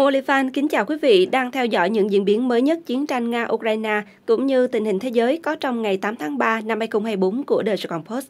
Molifan kính chào quý vị đang theo dõi những diễn biến mới nhất chiến tranh Nga-Ukraine cũng như tình hình thế giới có trong ngày 8 tháng 3 năm 2024 của The Sài Post.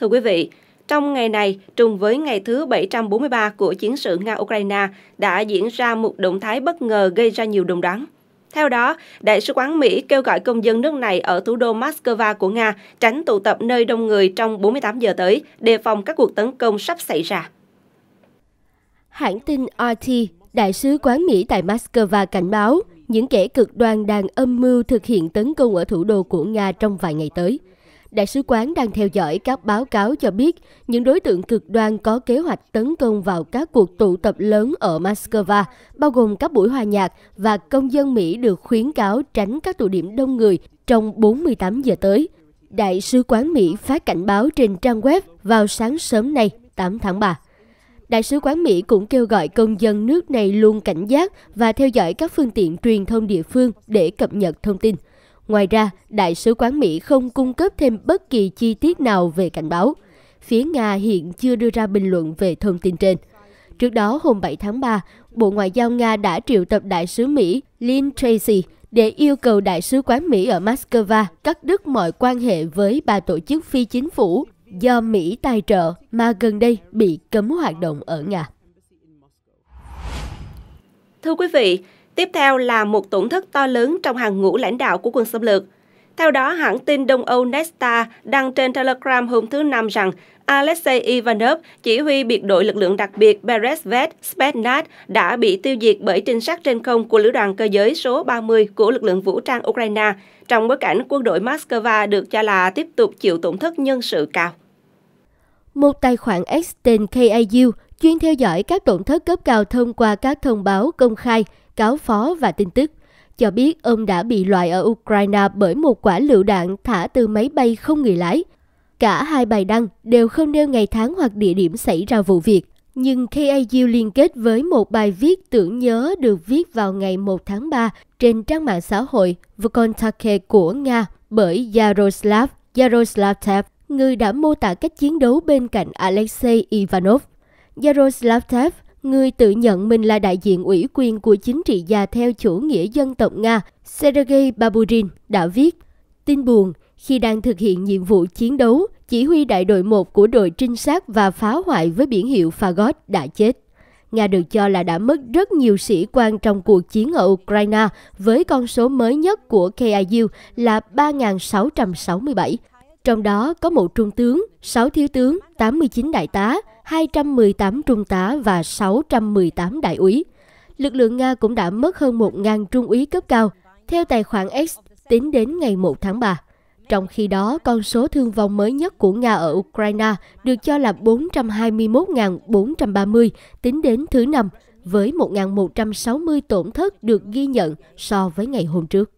Thưa quý vị, trong ngày này, trùng với ngày thứ 743 của chiến sự Nga-Ukraine, đã diễn ra một động thái bất ngờ gây ra nhiều đồng đoán. Theo đó, Đại sứ quán Mỹ kêu gọi công dân nước này ở thủ đô Moscow của Nga tránh tụ tập nơi đông người trong 48 giờ tới, đề phòng các cuộc tấn công sắp xảy ra. Hãng tin RT Đại sứ quán Mỹ tại Moscow cảnh báo những kẻ cực đoan đang âm mưu thực hiện tấn công ở thủ đô của Nga trong vài ngày tới. Đại sứ quán đang theo dõi các báo cáo cho biết những đối tượng cực đoan có kế hoạch tấn công vào các cuộc tụ tập lớn ở Moscow, bao gồm các buổi hòa nhạc và công dân Mỹ được khuyến cáo tránh các tụ điểm đông người trong 48 giờ tới. Đại sứ quán Mỹ phát cảnh báo trên trang web vào sáng sớm nay 8 tháng 3. Đại sứ quán Mỹ cũng kêu gọi công dân nước này luôn cảnh giác và theo dõi các phương tiện truyền thông địa phương để cập nhật thông tin. Ngoài ra, Đại sứ quán Mỹ không cung cấp thêm bất kỳ chi tiết nào về cảnh báo. Phía Nga hiện chưa đưa ra bình luận về thông tin trên. Trước đó, hôm 7 tháng 3, Bộ Ngoại giao Nga đã triệu tập Đại sứ Mỹ Lynn Tracy để yêu cầu Đại sứ quán Mỹ ở Moscow cắt đứt mọi quan hệ với ba tổ chức phi chính phủ do Mỹ tài trợ mà gần đây bị cấm hoạt động ở Nga. Thưa quý vị, tiếp theo là một tổn thất to lớn trong hàng ngũ lãnh đạo của quân xâm lược. Theo đó, hãng tin Đông Âu Nesta đăng trên Telegram hôm thứ Năm rằng Alexei Ivanov, chỉ huy biệt đội lực lượng đặc biệt Beresvet Spetsnaz đã bị tiêu diệt bởi trinh sát trên không của lữ đoàn cơ giới số 30 của lực lượng vũ trang Ukraine, trong bối cảnh quân đội Moscow được cho là tiếp tục chịu tổn thất nhân sự cao. Một tài khoản X tên KAU chuyên theo dõi các tổn thất cấp cao thông qua các thông báo công khai, cáo phó và tin tức, cho biết ông đã bị loại ở Ukraine bởi một quả lựu đạn thả từ máy bay không người lái. Cả hai bài đăng đều không nêu ngày tháng hoặc địa điểm xảy ra vụ việc. Nhưng KAU liên kết với một bài viết tưởng nhớ được viết vào ngày 1 tháng 3 trên trang mạng xã hội Vkontakte của Nga bởi Yaroslav Yaroslav Tep, người đã mô tả cách chiến đấu bên cạnh Alexei Ivanov. Yaroslav Tev, người tự nhận mình là đại diện ủy quyền của chính trị gia theo chủ nghĩa dân tộc Nga, Sergei Baburin đã viết Tin buồn, khi đang thực hiện nhiệm vụ chiến đấu, chỉ huy đại đội 1 của đội trinh sát và phá hoại với biển hiệu Fagot đã chết. Nga được cho là đã mất rất nhiều sĩ quan trong cuộc chiến ở Ukraine với con số mới nhất của KIU là 3.667. Trong đó có một trung tướng, 6 thiếu tướng, 89 đại tá, 218 trung tá và 618 đại úy. Lực lượng Nga cũng đã mất hơn 1.000 trung úy cấp cao, theo tài khoản X tính đến ngày 1 tháng 3. Trong khi đó, con số thương vong mới nhất của Nga ở Ukraine được cho là 421.430 tính đến thứ năm, với 1.160 tổn thất được ghi nhận so với ngày hôm trước.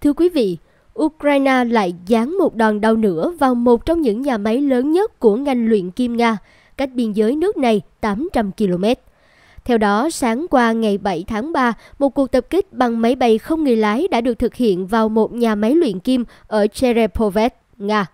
Thưa quý vị, Ukraine lại giáng một đòn đau nữa vào một trong những nhà máy lớn nhất của ngành luyện kim Nga, cách biên giới nước này 800 km. Theo đó, sáng qua ngày 7 tháng 3, một cuộc tập kích bằng máy bay không người lái đã được thực hiện vào một nhà máy luyện kim ở Cherepovets, Nga.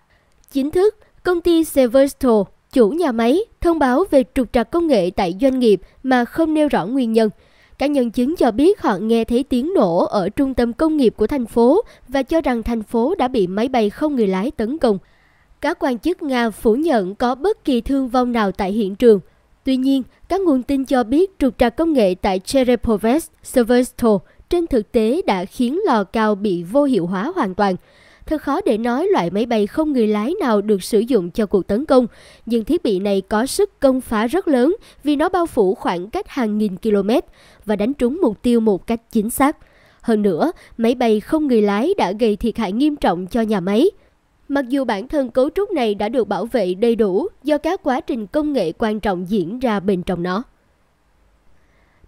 Chính thức, công ty Severstal, chủ nhà máy, thông báo về trục trặc công nghệ tại doanh nghiệp mà không nêu rõ nguyên nhân – các nhân chứng cho biết họ nghe thấy tiếng nổ ở trung tâm công nghiệp của thành phố và cho rằng thành phố đã bị máy bay không người lái tấn công. Các quan chức Nga phủ nhận có bất kỳ thương vong nào tại hiện trường. Tuy nhiên, các nguồn tin cho biết trục trặc công nghệ tại Cherepovets Sevesto trên thực tế đã khiến lò cao bị vô hiệu hóa hoàn toàn – Thật khó để nói loại máy bay không người lái nào được sử dụng cho cuộc tấn công, nhưng thiết bị này có sức công phá rất lớn vì nó bao phủ khoảng cách hàng nghìn km và đánh trúng mục tiêu một cách chính xác. Hơn nữa, máy bay không người lái đã gây thiệt hại nghiêm trọng cho nhà máy. Mặc dù bản thân cấu trúc này đã được bảo vệ đầy đủ do các quá trình công nghệ quan trọng diễn ra bên trong nó.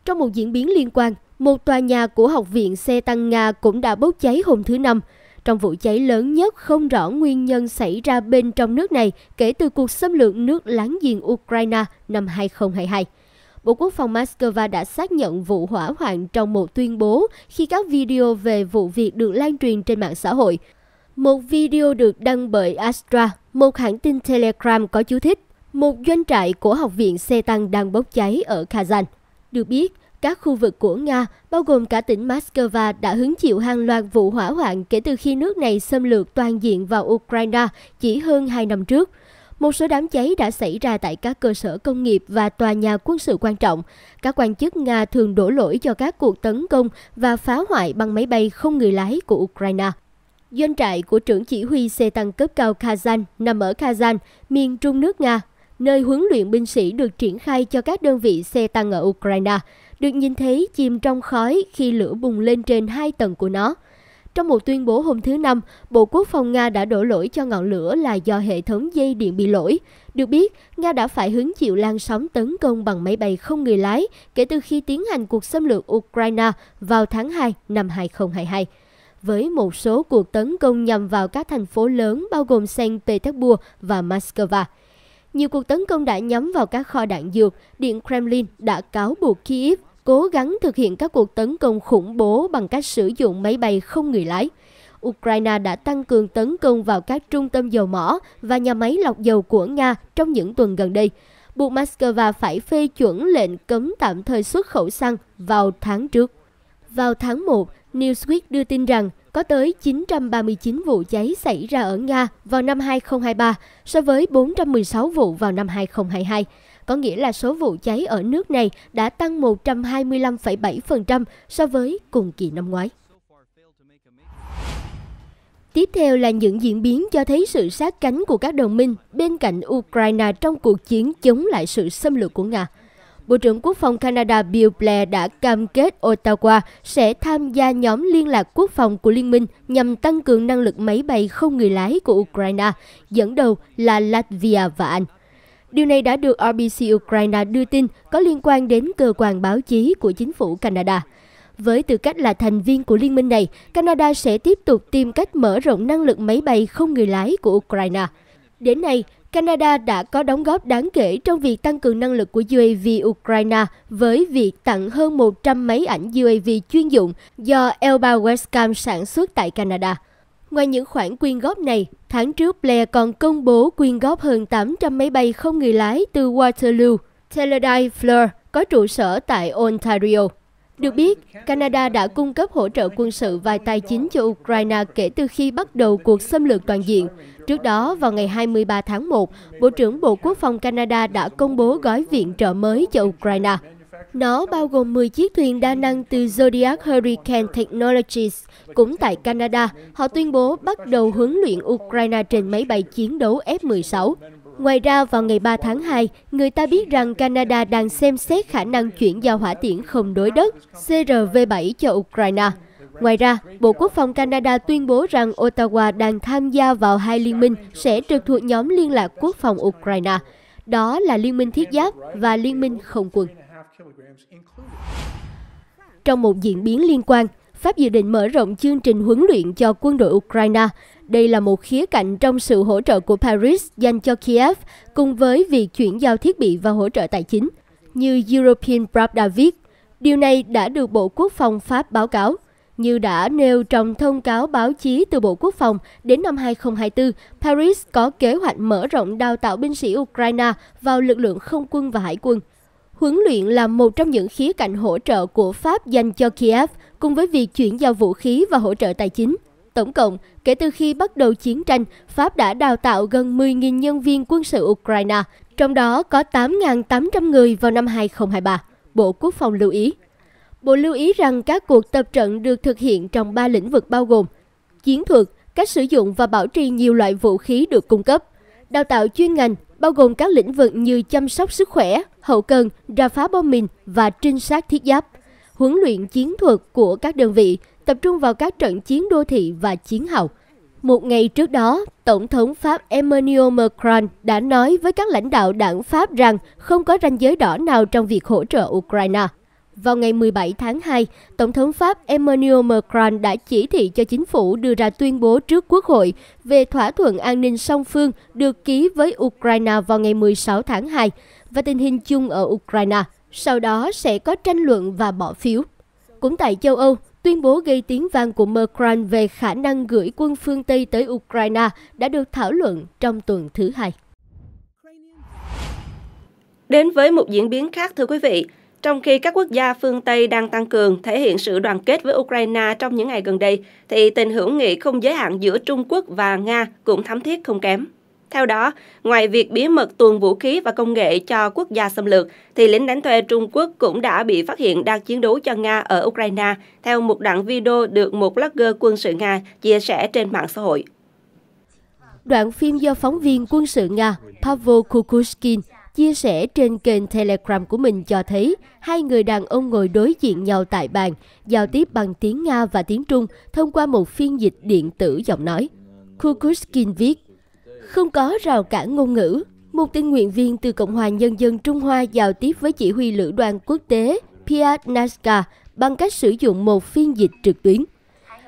Trong một diễn biến liên quan, một tòa nhà của Học viện xe tăng Nga cũng đã bốc cháy hôm thứ Năm trong vụ cháy lớn nhất không rõ nguyên nhân xảy ra bên trong nước này kể từ cuộc xâm lược nước láng giềng Ukraine năm 2022. Bộ Quốc phòng Moscow đã xác nhận vụ hỏa hoạn trong một tuyên bố khi các video về vụ việc được lan truyền trên mạng xã hội. Một video được đăng bởi Astra, một hãng tin Telegram có chú thích, một doanh trại của Học viện xe tăng đang bốc cháy ở Kazan. Được biết, các khu vực của Nga, bao gồm cả tỉnh Moscow, đã hứng chịu hàng loạt vụ hỏa hoạn kể từ khi nước này xâm lược toàn diện vào Ukraine chỉ hơn 2 năm trước. Một số đám cháy đã xảy ra tại các cơ sở công nghiệp và tòa nhà quân sự quan trọng. Các quan chức Nga thường đổ lỗi cho các cuộc tấn công và phá hoại bằng máy bay không người lái của Ukraine. Doanh trại của trưởng chỉ huy xe tăng cấp cao Kazan nằm ở Kazan, miền trung nước Nga, nơi huấn luyện binh sĩ được triển khai cho các đơn vị xe tăng ở Ukraine được nhìn thấy chìm trong khói khi lửa bùng lên trên hai tầng của nó. Trong một tuyên bố hôm thứ Năm, Bộ Quốc phòng Nga đã đổ lỗi cho ngọn lửa là do hệ thống dây điện bị lỗi. Được biết, Nga đã phải hứng chịu lan sóng tấn công bằng máy bay không người lái kể từ khi tiến hành cuộc xâm lược Ukraine vào tháng 2 năm 2022. Với một số cuộc tấn công nhằm vào các thành phố lớn bao gồm Saint Petersburg và Moscow. Nhiều cuộc tấn công đã nhắm vào các kho đạn dược, Điện Kremlin đã cáo buộc Kyiv cố gắng thực hiện các cuộc tấn công khủng bố bằng cách sử dụng máy bay không người lái. Ukraine đã tăng cường tấn công vào các trung tâm dầu mỏ và nhà máy lọc dầu của Nga trong những tuần gần đây, buộc Moscow phải phê chuẩn lệnh cấm tạm thời xuất khẩu xăng vào tháng trước. Vào tháng 1, Newsweek đưa tin rằng có tới 939 vụ cháy xảy ra ở Nga vào năm 2023 so với 416 vụ vào năm 2022. Có nghĩa là số vụ cháy ở nước này đã tăng 125,7% so với cùng kỳ năm ngoái. Tiếp theo là những diễn biến cho thấy sự sát cánh của các đồng minh bên cạnh Ukraine trong cuộc chiến chống lại sự xâm lược của Nga. Bộ trưởng Quốc phòng Canada Bill Blair đã cam kết Ottawa sẽ tham gia nhóm liên lạc quốc phòng của liên minh nhằm tăng cường năng lực máy bay không người lái của Ukraine, dẫn đầu là Latvia và Anh. Điều này đã được RBC Ukraine đưa tin có liên quan đến cơ quan báo chí của chính phủ Canada. Với tư cách là thành viên của liên minh này, Canada sẽ tiếp tục tìm cách mở rộng năng lực máy bay không người lái của Ukraine. Đến nay, Canada đã có đóng góp đáng kể trong việc tăng cường năng lực của UAV Ukraine với việc tặng hơn 100 máy ảnh UAV chuyên dụng do Elba Westcam sản xuất tại Canada. Ngoài những khoản quyên góp này, tháng trước Blair còn công bố quyên góp hơn 800 máy bay không người lái từ Waterloo. Teledyne Fleur có trụ sở tại Ontario. Được biết, Canada đã cung cấp hỗ trợ quân sự và tài chính cho Ukraine kể từ khi bắt đầu cuộc xâm lược toàn diện. Trước đó, vào ngày 23 tháng 1, Bộ trưởng Bộ Quốc phòng Canada đã công bố gói viện trợ mới cho Ukraine. Nó bao gồm 10 chiếc thuyền đa năng từ Zodiac Hurricane Technologies, cũng tại Canada. Họ tuyên bố bắt đầu huấn luyện Ukraine trên máy bay chiến đấu F-16. Ngoài ra, vào ngày 3 tháng 2, người ta biết rằng Canada đang xem xét khả năng chuyển giao hỏa tiễn không đối đất CRV-7 cho Ukraine. Ngoài ra, Bộ Quốc phòng Canada tuyên bố rằng Ottawa đang tham gia vào hai liên minh sẽ trực thuộc nhóm liên lạc quốc phòng Ukraine, đó là Liên minh Thiết giáp và Liên minh Không quân. Trong một diễn biến liên quan, Pháp dự định mở rộng chương trình huấn luyện cho quân đội Ukraine đây là một khía cạnh trong sự hỗ trợ của Paris dành cho Kiev cùng với việc chuyển giao thiết bị và hỗ trợ tài chính, như European Pravda viết. Điều này đã được Bộ Quốc phòng Pháp báo cáo. Như đã nêu trong thông cáo báo chí từ Bộ Quốc phòng, đến năm 2024, Paris có kế hoạch mở rộng đào tạo binh sĩ Ukraine vào lực lượng không quân và hải quân. Huấn luyện là một trong những khía cạnh hỗ trợ của Pháp dành cho Kiev, cùng với việc chuyển giao vũ khí và hỗ trợ tài chính. Tổng cộng, kể từ khi bắt đầu chiến tranh, Pháp đã đào tạo gần 10.000 nhân viên quân sự Ukraine, trong đó có 8.800 người vào năm 2023, Bộ Quốc phòng lưu ý. Bộ lưu ý rằng các cuộc tập trận được thực hiện trong 3 lĩnh vực bao gồm chiến thuật, cách sử dụng và bảo trì nhiều loại vũ khí được cung cấp, đào tạo chuyên ngành bao gồm các lĩnh vực như chăm sóc sức khỏe, hậu cần, ra phá bom mìn và trinh sát thiết giáp, huấn luyện chiến thuật của các đơn vị, tập trung vào các trận chiến đô thị và chiến hậu. Một ngày trước đó, Tổng thống Pháp Emmanuel Macron đã nói với các lãnh đạo đảng Pháp rằng không có ranh giới đỏ nào trong việc hỗ trợ Ukraine. Vào ngày 17 tháng 2, Tổng thống Pháp Emmanuel Macron đã chỉ thị cho chính phủ đưa ra tuyên bố trước Quốc hội về thỏa thuận an ninh song phương được ký với Ukraine vào ngày 16 tháng 2 và tình hình chung ở Ukraine. Sau đó sẽ có tranh luận và bỏ phiếu. Cũng tại châu Âu, Tuyên bố gây tiếng vang của Macron về khả năng gửi quân phương Tây tới Ukraine đã được thảo luận trong tuần thứ hai. Đến với một diễn biến khác thưa quý vị, trong khi các quốc gia phương Tây đang tăng cường thể hiện sự đoàn kết với Ukraine trong những ngày gần đây, thì tình hữu nghị không giới hạn giữa Trung Quốc và Nga cũng thắm thiết không kém. Theo đó, ngoài việc bí mật tuồn vũ khí và công nghệ cho quốc gia xâm lược, thì lính đánh thuê Trung Quốc cũng đã bị phát hiện đang chiến đấu cho Nga ở Ukraine, theo một đoạn video được một blogger quân sự Nga chia sẻ trên mạng xã hội. Đoạn phim do phóng viên quân sự Nga Pavel Kukushkin chia sẻ trên kênh Telegram của mình cho thấy hai người đàn ông ngồi đối diện nhau tại bàn, giao tiếp bằng tiếng Nga và tiếng Trung thông qua một phiên dịch điện tử giọng nói. Kukushkin viết, không có rào cản ngôn ngữ, một tình nguyện viên từ Cộng hòa Nhân dân Trung Hoa giao tiếp với chỉ huy lữ đoàn quốc tế Piat Naska bằng cách sử dụng một phiên dịch trực tuyến.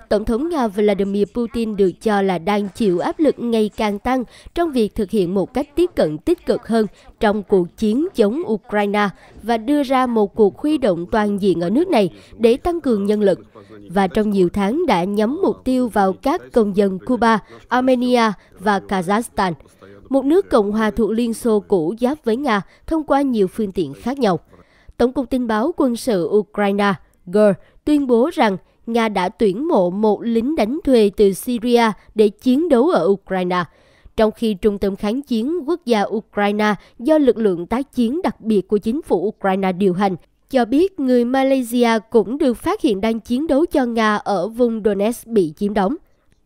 Tổng thống Nga Vladimir Putin được cho là đang chịu áp lực ngày càng tăng trong việc thực hiện một cách tiếp cận tích cực hơn trong cuộc chiến chống Ukraine và đưa ra một cuộc huy động toàn diện ở nước này để tăng cường nhân lực và trong nhiều tháng đã nhắm mục tiêu vào các công dân Cuba, Armenia và Kazakhstan, một nước Cộng hòa thuộc Liên Xô cũ giáp với Nga thông qua nhiều phương tiện khác nhau. Tổng cục tin báo quân sự Ukraine, Ger tuyên bố rằng Nga đã tuyển mộ một lính đánh thuê từ Syria để chiến đấu ở Ukraine, trong khi Trung tâm Kháng chiến Quốc gia Ukraine do lực lượng tái chiến đặc biệt của chính phủ Ukraine điều hành cho biết người Malaysia cũng được phát hiện đang chiến đấu cho Nga ở vùng Donetsk bị chiếm đóng.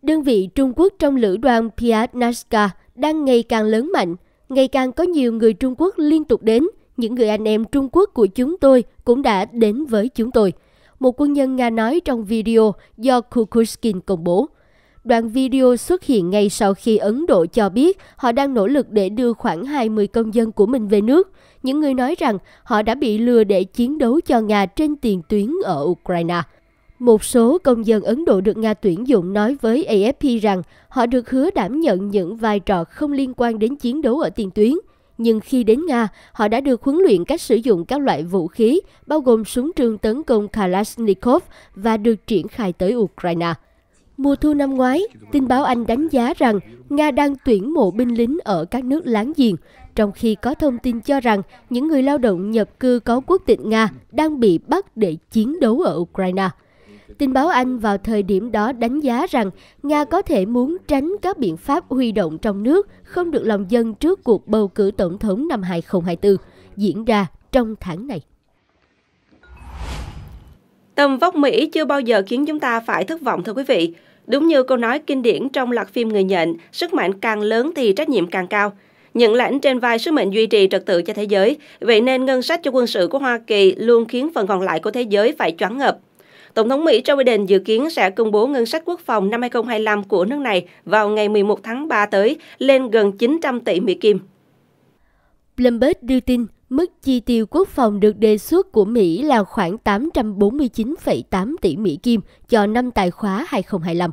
Đơn vị Trung Quốc trong lữ đoàn Piatnashka đang ngày càng lớn mạnh, ngày càng có nhiều người Trung Quốc liên tục đến, những người anh em Trung Quốc của chúng tôi cũng đã đến với chúng tôi. Một quân nhân Nga nói trong video do Kukushkin công bố. Đoạn video xuất hiện ngay sau khi Ấn Độ cho biết họ đang nỗ lực để đưa khoảng 20 công dân của mình về nước – những người nói rằng họ đã bị lừa để chiến đấu cho Nga trên tiền tuyến ở Ukraine. Một số công dân Ấn Độ được Nga tuyển dụng nói với AFP rằng họ được hứa đảm nhận những vai trò không liên quan đến chiến đấu ở tiền tuyến. Nhưng khi đến Nga, họ đã được huấn luyện cách sử dụng các loại vũ khí, bao gồm súng trường tấn công Kalashnikov và được triển khai tới Ukraine. Mùa thu năm ngoái, tin báo Anh đánh giá rằng Nga đang tuyển mộ binh lính ở các nước láng giềng, trong khi có thông tin cho rằng những người lao động nhập cư có quốc tịch Nga đang bị bắt để chiến đấu ở Ukraine. tin báo Anh vào thời điểm đó đánh giá rằng Nga có thể muốn tránh các biện pháp huy động trong nước không được lòng dân trước cuộc bầu cử tổng thống năm 2024 diễn ra trong tháng này. Tầm vóc Mỹ chưa bao giờ khiến chúng ta phải thất vọng thưa quý vị. Đúng như câu nói kinh điển trong loạt phim Người Nhện, sức mạnh càng lớn thì trách nhiệm càng cao – những lãnh trên vai sứ mệnh duy trì trật tự cho thế giới, vậy nên ngân sách cho quân sự của Hoa Kỳ luôn khiến phần còn lại của thế giới phải choáng ngợp. Tổng thống Mỹ Joe Biden dự kiến sẽ công bố ngân sách quốc phòng năm 2025 của nước này vào ngày 11 tháng 3 tới lên gần 900 tỷ Mỹ Kim. Bloomberg đưa tin mức chi tiêu quốc phòng được đề xuất của Mỹ là khoảng 849,8 tỷ Mỹ Kim cho năm tài khóa 2025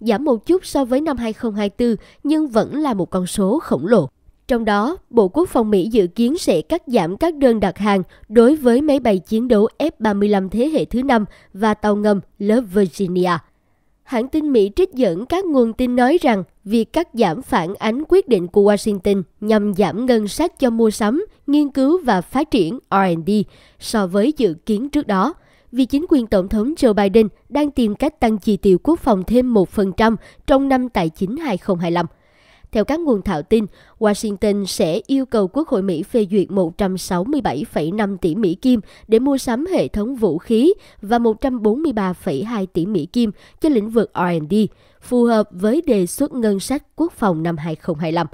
giảm một chút so với năm 2024 nhưng vẫn là một con số khổng lồ. Trong đó, Bộ Quốc phòng Mỹ dự kiến sẽ cắt giảm các đơn đặt hàng đối với máy bay chiến đấu F-35 thế hệ thứ 5 và tàu ngầm lớp Virginia. Hãng tin Mỹ trích dẫn các nguồn tin nói rằng việc cắt giảm phản ánh quyết định của Washington nhằm giảm ngân sách cho mua sắm, nghiên cứu và phát triển R&D so với dự kiến trước đó vì chính quyền Tổng thống Joe Biden đang tìm cách tăng chi tiêu quốc phòng thêm 1% trong năm tài chính 2025. Theo các nguồn thạo tin, Washington sẽ yêu cầu Quốc hội Mỹ phê duyệt 167,5 tỷ Mỹ Kim để mua sắm hệ thống vũ khí và 143,2 tỷ Mỹ Kim cho lĩnh vực R&D, phù hợp với đề xuất ngân sách quốc phòng năm 2025.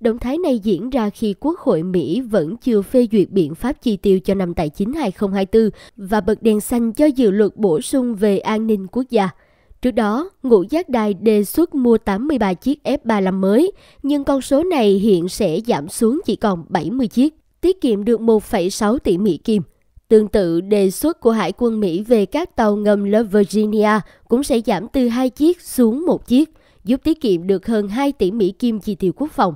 Động thái này diễn ra khi Quốc hội Mỹ vẫn chưa phê duyệt biện pháp chi tiêu cho năm tài chính 2024 và bật đèn xanh cho dự luật bổ sung về an ninh quốc gia. Trước đó, Ngũ Giác Đài đề xuất mua 83 chiếc F-35 mới, nhưng con số này hiện sẽ giảm xuống chỉ còn 70 chiếc, tiết kiệm được 1,6 tỷ Mỹ Kim. Tương tự, đề xuất của Hải quân Mỹ về các tàu ngầm lớp Virginia cũng sẽ giảm từ 2 chiếc xuống 1 chiếc, giúp tiết kiệm được hơn 2 tỷ Mỹ Kim chi tiêu quốc phòng.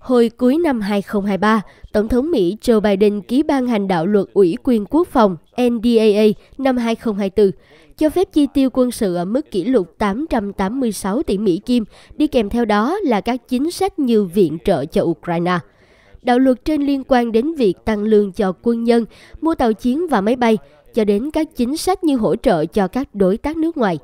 Hồi cuối năm 2023, Tổng thống Mỹ Joe Biden ký ban hành đạo luật Ủy quyền quốc phòng NDAA năm 2024 cho phép chi tiêu quân sự ở mức kỷ lục 886 tỷ Mỹ Kim, đi kèm theo đó là các chính sách như viện trợ cho Ukraine. Đạo luật trên liên quan đến việc tăng lương cho quân nhân, mua tàu chiến và máy bay, cho đến các chính sách như hỗ trợ cho các đối tác nước ngoài.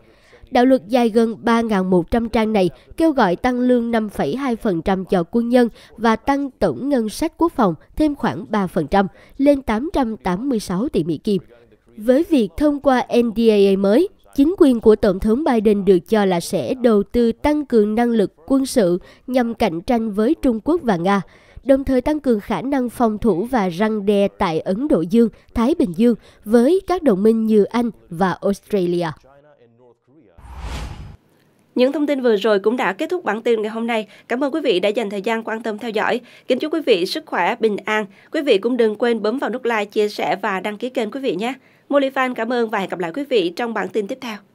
Đạo luật dài gần 3.100 trang này kêu gọi tăng lương 5,2% cho quân nhân và tăng tổng ngân sách quốc phòng thêm khoảng 3%, lên 886 tỷ Mỹ Kim. Với việc thông qua NDAA mới, chính quyền của Tổng thống Biden được cho là sẽ đầu tư tăng cường năng lực quân sự nhằm cạnh tranh với Trung Quốc và Nga, đồng thời tăng cường khả năng phòng thủ và răng đe tại Ấn Độ Dương, Thái Bình Dương với các đồng minh như Anh và Australia. Những thông tin vừa rồi cũng đã kết thúc bản tin ngày hôm nay. Cảm ơn quý vị đã dành thời gian quan tâm theo dõi. Kính chúc quý vị sức khỏe, bình an. Quý vị cũng đừng quên bấm vào nút like, chia sẻ và đăng ký kênh quý vị nhé. Molifan cảm ơn và hẹn gặp lại quý vị trong bản tin tiếp theo.